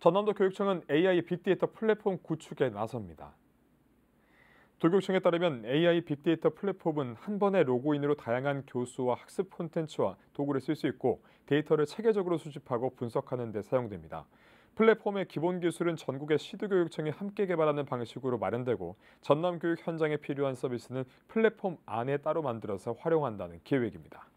전남도 교육청은 AI 빅데이터 플랫폼 구축에 나섭니다. 도교육청에 따르면 AI 빅데이터 플랫폼은 한 번의 로그인으로 다양한 교수와 학습 콘텐츠와 도구를 쓸 수 있고 데이터를 체계적으로 수집하고 분석하는 데 사용됩니다. 플랫폼의 기본 기술은 전국의 시도교육청이 함께 개발하는 방식으로 마련되고 전남 교육 현장에 필요한 서비스는 플랫폼 안에 따로 만들어서 활용한다는 계획입니다.